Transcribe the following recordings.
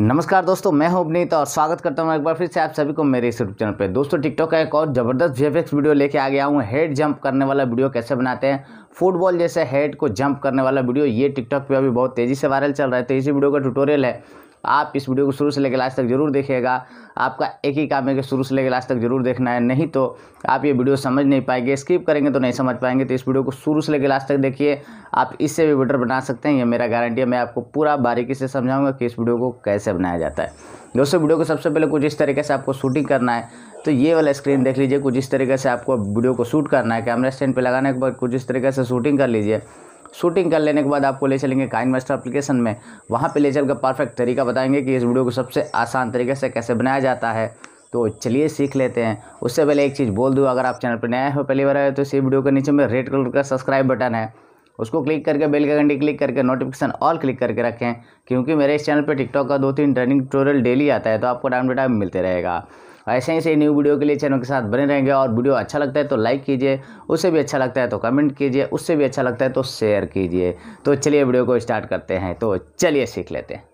नमस्कार दोस्तों मैं हूं उपनीत और स्वागत करता हूं एक बार फिर से आप सभी को मेरे इस यूट्यूब चैनल पर दोस्तों टिकटॉक का एक और ज़बरदस्त जी वीडियो लेके आ गया हूं हेड जंप करने वाला वीडियो कैसे बनाते हैं फुटबॉल जैसे हेड को जंप करने वाला वीडियो ये टिकटॉक पे अभी बहुत तेज़ी से वायरल चल रहा है तो इसी वीडियो का टूटोरियल है आप इस वीडियो को शुरू से लेकर लास्ट तक जरूर देखिएगा आपका एक ही काम है कि शुरू से लेकर लास्ट तक जरूर देखना है नहीं तो आप ये वीडियो समझ नहीं पाएंगे स्किप करेंगे तो नहीं समझ पाएंगे तो इस वीडियो को शुरू से लेकर लास्ट तक देखिए आप इससे भी बेटर बना सकते हैं ये मेरा गारंटी है मैं आपको पूरा बारीकी से समझाऊँगा कि इस वीडियो को कैसे बनाया जाता है दोस्तों वीडियो को सबसे पहले कुछ इस तरीके से आपको शूटिंग करना है तो ये वाला स्क्रीन देख लीजिए कुछ इस तरीके से आपको वीडियो को शूट करना है कैमरा स्टैंड पर लगाने के बाद कुछ इस तरीके से शूटिंग कर लीजिए शूटिंग कर लेने के बाद आपको ले चलेंगे काइन मास्टर एप्लीकेशन में वहाँ पर ले चल का परफेक्ट तरीका बताएंगे कि इस वीडियो को सबसे आसान तरीके से कैसे बनाया जाता है तो चलिए सीख लेते हैं उससे पहले एक चीज़ बोल दूँ अगर आप चैनल पर नया हो पहली बार आए तो इसी वीडियो के नीचे में रेड कलर का सब्सक्राइब बटन है उसको क्लिक करके बेल का घंटी क्लिक करके नोटिफिकेशन ऑल क्लिक करके रखें क्योंकि मेरे इस चैनल पर टिकटॉक का दो तीन ट्रेनिंग ट्यूटोरियल डेली आता है तो आपको टाइम टू टाइम मिलते रहेगा ऐसे ऐसे न्यू वीडियो के लिए चैनल के साथ बने रहेंगे और वीडियो अच्छा लगता है तो अच्छा लाइक तो कीजिए उससे भी अच्छा लगता है तो कमेंट कीजिए उससे भी अच्छा लगता है तो शेयर कीजिए तो चलिए वीडियो को स्टार्ट करते हैं तो चलिए सीख लेते हैं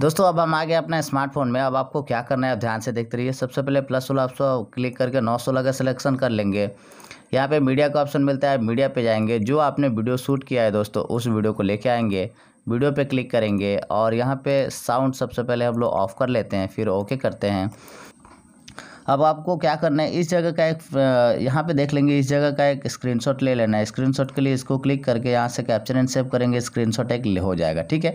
दोस्तों अब हम आ गए अपने स्मार्टफोन में अब आपको क्या करना है आप ध्यान से देखते रहिए सबसे पहले प्लस सोलह ऑप्शन क्लिक करके नौ सोलह का सिलेक्शन कर लेंगे यहाँ पे मीडिया का ऑप्शन मिलता है मीडिया पे जाएंगे जो आपने वीडियो शूट किया है दोस्तों उस वीडियो को लेके आएंगे वीडियो पे क्लिक करेंगे और यहाँ पे साउंड सबसे पहले हम लोग ऑफ़ कर लेते हैं फिर ओके करते हैं अब आपको क्या करना है इस जगह का एक यहाँ पे देख लेंगे इस जगह का एक स्क्रीनशॉट ले लेना है स्क्रीनशॉट के लिए इसको क्लिक करके यहाँ से कैप्चर एंड सेव करेंगे स्क्रीनशॉट एक हो जाएगा ठीक है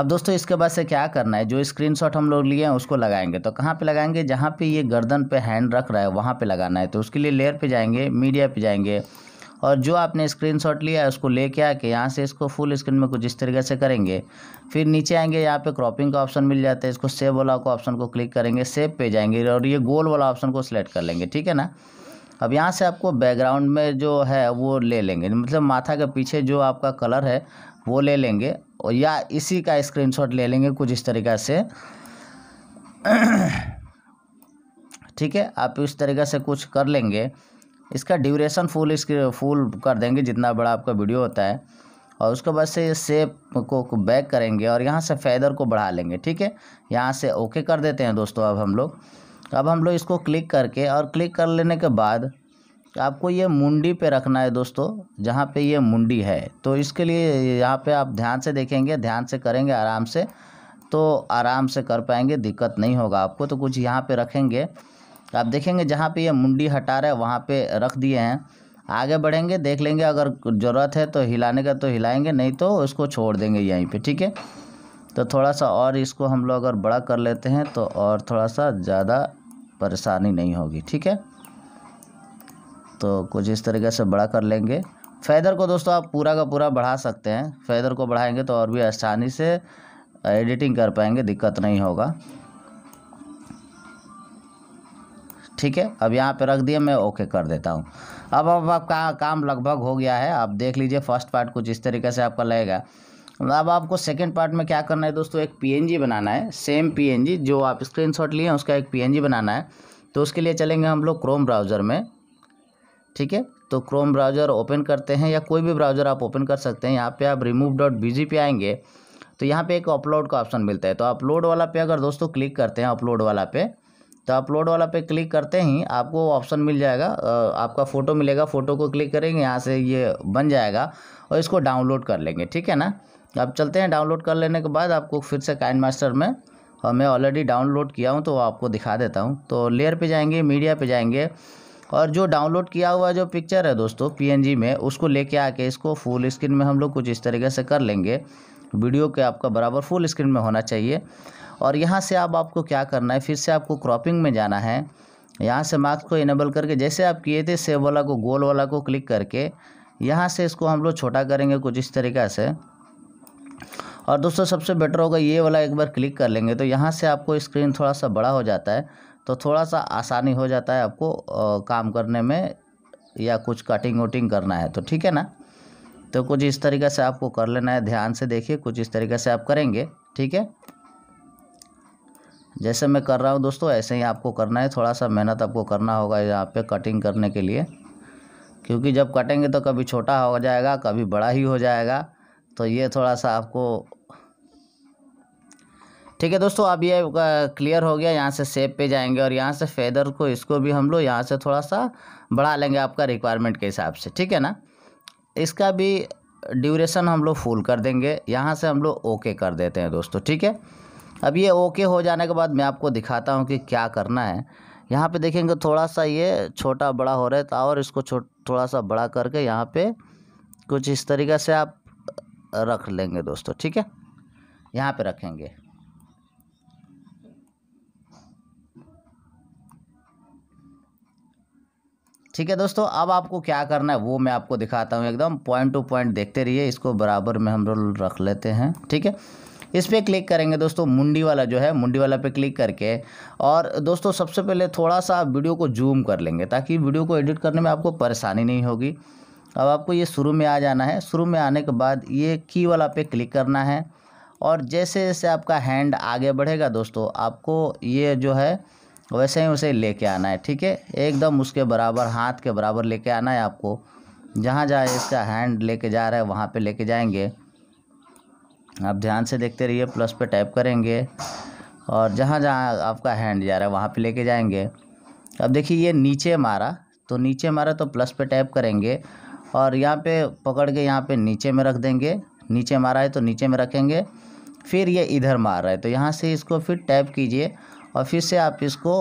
अब दोस्तों इसके बाद से क्या करना है जो स्क्रीनशॉट हम लोग लिए हैं उसको लगाएंगे तो कहाँ पे लगाएंगे जहाँ पे ये गर्दन पे हैंड रख रहा है वहाँ पे लगाना है तो उसके लिए लेयर पे जाएंगे मीडिया पे जाएंगे और जो आपने स्क्रीनशॉट लिया है उसको लेके आके यहाँ से इसको फुल स्क्रीन में कुछ इस तरीके से करेंगे फिर नीचे आएंगे यहाँ पे क्रॉपिंग का ऑप्शन मिल जाता है इसको सेव वाला को ऑप्शन को क्लिक करेंगे सेव पे जाएंगे और ये गोल वाला ऑप्शन को सिलेक्ट कर लेंगे ठीक है ना अब यहाँ से आपको बैकग्राउंड में जो है वो ले लेंगे मतलब माथा के पीछे जो आपका कलर है वो ले लेंगे और या इसी का स्क्रीन ले लेंगे कुछ इस तरीक़ा से ठीक है आप इस तरीक़े से कुछ कर लेंगे इसका ड्यूरेशन फुल इसके फुल कर देंगे जितना बड़ा आपका वीडियो होता है और उसके बाद से सेप को बैक करेंगे और यहाँ से फैदर को बढ़ा लेंगे ठीक है यहाँ से ओके कर देते हैं दोस्तों अब हम लोग अब हम लोग इसको क्लिक करके और क्लिक कर लेने के बाद आपको ये मुंडी पे रखना है दोस्तों जहाँ पे ये मुंडी है तो इसके लिए यहाँ पे आप ध्यान से देखेंगे ध्यान से करेंगे आराम से तो आराम से कर पाएंगे दिक्कत नहीं होगा आपको तो कुछ यहाँ पे रखेंगे तो आप देखेंगे जहाँ पे ये मुंडी हटा रहे हैं वहाँ पे रख दिए हैं आगे बढ़ेंगे देख लेंगे अगर ज़रूरत है तो हिलाने का तो हिलाएंगे नहीं तो उसको छोड़ देंगे यहीं पे ठीक है तो थोड़ा सा और इसको हम लोग अगर बड़ा कर लेते हैं तो और थोड़ा सा ज़्यादा परेशानी नहीं होगी ठीक है तो कुछ इस तरीके से बड़ा कर लेंगे फैदर को दोस्तों आप पूरा का पूरा बढ़ा सकते हैं फैदर को बढ़ाएंगे तो और भी आसानी से एडिटिंग कर पाएंगे दिक्कत नहीं होगा ठीक है अब यहाँ पे रख दिया मैं ओके कर देता हूँ अब अब आपका काम लगभग हो गया है आप देख लीजिए फर्स्ट पार्ट कुछ इस तरीके से आपका लगेगा अब आपको सेकंड पार्ट में क्या करना है दोस्तों एक पीएनजी बनाना है सेम पीएनजी जो आप स्क्रीनशॉट लिए हैं उसका एक पीएनजी बनाना है तो उसके लिए चलेंगे हम लोग क्रोम ब्राउज़र में ठीक है तो क्रोम ब्राउज़र ओपन करते हैं या कोई भी ब्राउज़र आप ओपन कर सकते हैं यहाँ पे आप रिमूव डॉट बी पे आएंगे तो यहाँ पे एक अपलोड का ऑप्शन मिलता है तो अपलोड वाला पे अगर दोस्तों क्लिक करते हैं अपलोड वाला पे तो अपलोड वाला पे क्लिक करते ही आपको ऑप्शन मिल जाएगा आपका फ़ोटो मिलेगा फ़ोटो को क्लिक करेंगे यहाँ से ये बन जाएगा और इसको डाउनलोड कर लेंगे ठीक है ना अब चलते हैं डाउनलोड कर लेने के बाद आपको फिर से काइन मास्टर में और मैं ऑलरेडी डाउनलोड किया हूँ तो आपको दिखा देता हूँ तो लेयर पे जाएंगे मीडिया पे जाएंगे और जो डाउनलोड किया हुआ जो पिक्चर है दोस्तों पीएनजी में उसको लेके आके इसको फुल स्क्रीन में हम लोग कुछ इस तरीके से कर लेंगे वीडियो के आपका बराबर फुल स्क्रीन में होना चाहिए और यहाँ से आप आपको क्या करना है फिर से आपको क्रॉपिंग में जाना है यहाँ से मार्क्स को इनेबल करके जैसे आप किए थे सेव वाला को गोल वाला को क्लिक करके यहाँ से इसको हम लोग छोटा करेंगे कुछ इस तरीक़ा से और दोस्तों सबसे बेटर होगा ये वाला एक बार क्लिक कर लेंगे तो यहाँ से आपको स्क्रीन थोड़ा सा बड़ा हो जाता है तो थोड़ा सा आसानी हो जाता है आपको आ, काम करने में या कुछ कटिंग वटिंग करना है तो ठीक है ना तो कुछ इस तरीके से आपको कर लेना है ध्यान से देखिए कुछ इस तरीके से आप करेंगे ठीक है जैसे मैं कर रहा हूँ दोस्तों ऐसे ही आपको करना है थोड़ा सा मेहनत आपको करना होगा यहाँ पे कटिंग करने के लिए क्योंकि जब कटेंगे तो कभी छोटा हो जाएगा कभी बड़ा ही हो जाएगा तो ये थोड़ा सा आपको ठीक है दोस्तों अब ये क्लियर हो गया यहाँ से सेप पे जाएंगे और यहाँ से फेदर को इसको भी हम लोग यहाँ से थोड़ा सा बढ़ा लेंगे आपका रिक्वायरमेंट के हिसाब से ठीक है ना इसका भी ड्यूरेशन हम लोग फुल कर देंगे यहाँ से हम लोग ओके कर देते हैं दोस्तों ठीक है अब ये ओके हो जाने के बाद मैं आपको दिखाता हूँ कि क्या करना है यहाँ पे देखेंगे थोड़ा सा ये छोटा बड़ा हो रहा है तो और इसको थोड़ा सा बड़ा करके यहाँ पे कुछ इस तरीके से आप रख लेंगे दोस्तों ठीक है यहाँ पे रखेंगे ठीक है दोस्तों अब आपको क्या करना है वो मैं आपको दिखाता हूँ एकदम पॉइंट टू पॉइंट देखते रहिए इसको बराबर में हम लोग रख लेते हैं ठीक है इस पर क्लिक करेंगे दोस्तों मुंडी वाला जो है मुंडी वाला पे क्लिक करके और दोस्तों सबसे पहले थोड़ा सा वीडियो को जूम कर लेंगे ताकि वीडियो को एडिट करने में आपको परेशानी नहीं होगी अब आपको ये शुरू में आ जाना है शुरू में आने के बाद ये की वाला पे क्लिक करना है और जैसे जैसे आपका हैंड आगे बढ़ेगा दोस्तों आपको ये जो है वैसे ही उसे लेके आना है ठीक है एकदम उसके बराबर हाथ के बराबर लेके आना है आपको जहाँ जहाँ इसका हैंड लेके जा रहा है वहाँ पे लेके जाएंगे आप ध्यान से देखते रहिए प्लस पे टाइप करेंगे और जहाँ जहाँ आपका हैंड जा रहा है वहाँ पे लेके जाएंगे अब देखिए ये नीचे मारा तो नीचे मारा तो प्लस पे टाइप करेंगे और यहाँ पे पकड़ के यहाँ पे नीचे में रख देंगे नीचे मारा है तो नीचे में रखेंगे फिर ये इधर मार रहा है तो यहाँ से इसको फिर टैप कीजिए और फिर से आप इसको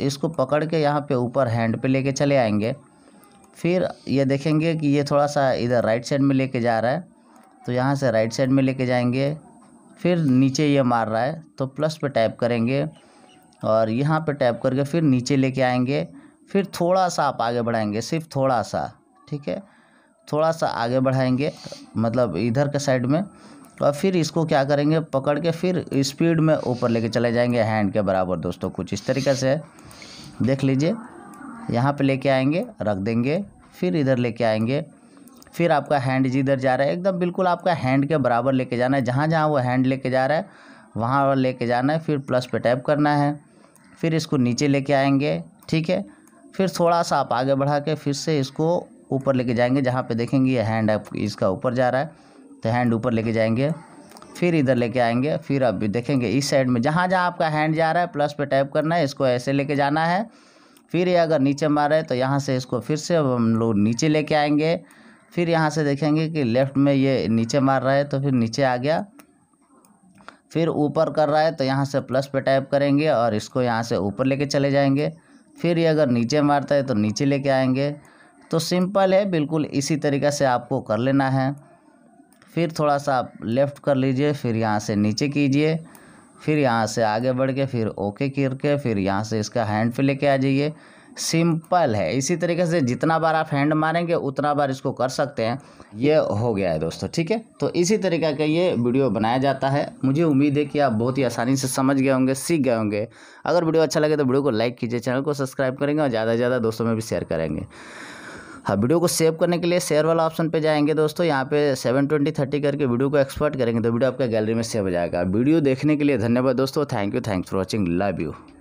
इसको पकड़ के यहाँ पर ऊपर हैंड पे ले चले आएँगे फिर ये देखेंगे कि ये थोड़ा सा इधर राइट साइड में लेके जा रहा है तो यहाँ से राइट साइड में लेके जाएंगे फिर नीचे ये मार रहा है तो प्लस पे टैप करेंगे और यहाँ पे टैप करके फिर नीचे लेके आएंगे फिर थोड़ा सा आप आगे बढ़ाएंगे सिर्फ थोड़ा सा ठीक है थोड़ा सा आगे बढ़ाएंगे मतलब इधर के साइड में और फिर इसको क्या करेंगे पकड़ के फिर स्पीड में ऊपर लेके चले जाएंगे हैंड के बराबर दोस्तों कुछ इस तरीके से देख लीजिए यहाँ पे लेके आएंगे रख देंगे फिर इधर लेके आएंगे फिर आपका हैंड जिधर जा रहा है एकदम बिल्कुल आपका हैंड के बराबर लेके जाना है जहाँ जहाँ वो हैंड लेके जा रहा है वहाँ लेके जाना है फिर प्लस पे टैप करना है फिर इसको नीचे लेके आएंगे ठीक है फिर थोड़ा सा आप आगे बढ़ा के फिर से इसको ऊपर लेके जाएंगे जहाँ पे देखेंगे ये हैंड आप इसका ऊपर जा रहा है तो हैंड ऊपर लेके जाएंगे फिर इधर लेके आएंगे फिर आप देखेंगे इस साइड में जहाँ जहाँ आपका हैंड जा रहा है प्लस पे टैप करना है इसको ऐसे लेके जाना है फिर ये अगर नीचे मारे तो यहाँ से इसको फिर से हम लोग नीचे लेके आएंगे फिर यहाँ से देखेंगे कि लेफ़्ट में ये नीचे मार रहा है तो फिर नीचे आ गया फिर ऊपर कर रहा है तो यहाँ से प्लस पे टाइप करेंगे और इसको यहाँ से ऊपर लेके चले जाएंगे फिर ये अगर नीचे मारता है तो नीचे लेके आएंगे तो सिंपल है बिल्कुल इसी तरीक़ा से आपको कर लेना है फिर थोड़ा सा आप लेफ़्ट कर लीजिए फिर यहाँ से नीचे कीजिए फिर यहाँ से आगे बढ़ के फिर ओके करके फिर यहाँ से इसका हैंड पे लेके आ जाइए सिंपल है इसी तरीके से जितना बार आप हैंड मारेंगे उतना बार इसको कर सकते हैं ये हो गया है दोस्तों ठीक है तो इसी तरीके का ये वीडियो बनाया जाता है मुझे उम्मीद है कि आप बहुत ही आसानी से समझ गए होंगे सीख गए होंगे अगर वीडियो अच्छा लगे तो वीडियो को लाइक कीजिए चैनल को सब्सक्राइब करेंगे और ज़्यादा से ज़्यादा दोस्तों में भी शेयर करेंगे हाँ वीडियो को सेव करने के लिए शेयर वाला ऑप्शन पे जाएंगे दोस्तों यहाँ पे सेवन ट्वेंटी थर्टी करके वीडियो को एक्सपर्ट करेंगे तो वीडियो आपका गैलरी में सेव हो जाएगा वीडियो देखने के लिए धन्यवाद दोस्तों thank you thanks for watching love you